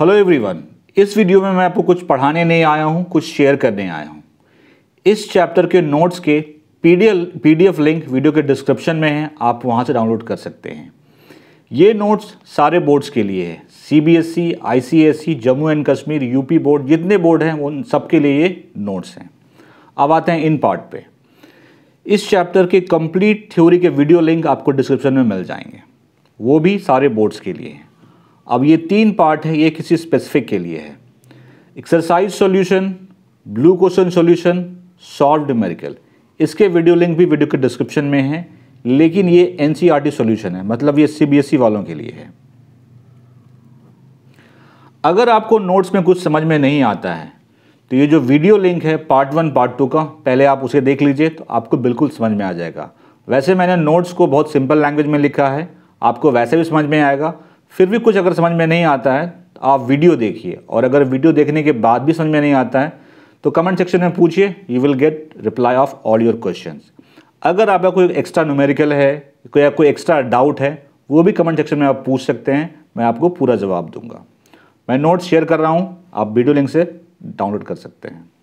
hello everyone इस video में मैं आपको कुछ पढ़ाने नहीं आया हूँ कुछ शेयर करने आया हूँ इस चैप्टर के नोट्स के पीडीएफ लिंक वीडियो के डिस्क्रिप्शन में है आप वहाँ से डाउनलोड कर सकते हैं ये नोट्स सारे बोर्ड्स के लिए है CBSE, ICSE, Jammu and Kashmir UP board जितने बोर्ड हैं उन सबके लिए ये नोट्स हैं अब आते हैं इन पार्ट पे इस चैप्टर के कंप्लीट थ्योरी के वीडियो लिंक आपको डिस्क्रिप्शन में मिल जाएंगे वो भी सारे बोर्ड्स के लिए हैं अब ये तीन पार्ट है ये किसी स्पेसिफिक के लिए है exercise solution blue question solution solve numerical इसके वीडियो लिंक भी वीडियो के डिस्क्रिप्शन में है लेकिन ये एन सी e है मतलब ये सी e वालों के लिए है अगर आपको नोट्स में कुछ समझ में नहीं आता है तो ये जो वीडियो लिंक है पार्ट वन पार्ट टू का पहले आप उसे देख लीजिए तो आपको बिल्कुल समझ में आ जाएगा वैसे मैंने नोट्स को बहुत सिंपल लैंग्वेज में लिखा है आपको वैसे भी समझ में आएगा फिर भी कुछ अगर समझ में नहीं आता है तो आप वीडियो देखिए और अगर वीडियो देखने के बाद भी समझ में नहीं आता है तो कमेंट सेक्शन में पूछिए you will get reply of all your question अगर आपका कोई एक्स्ट्रा न्यूमेरिकल है या कोई एक्स्ट्रा डाउट है वो भी कमेंट सेक्शन में आप पूछ सकते हैं मैं आपको पूरा जवाब दूंगा मैं नोट्स शेयर कर रहा हूँ आप वीडियो लिंक से डाउनलोड कर सकते हैं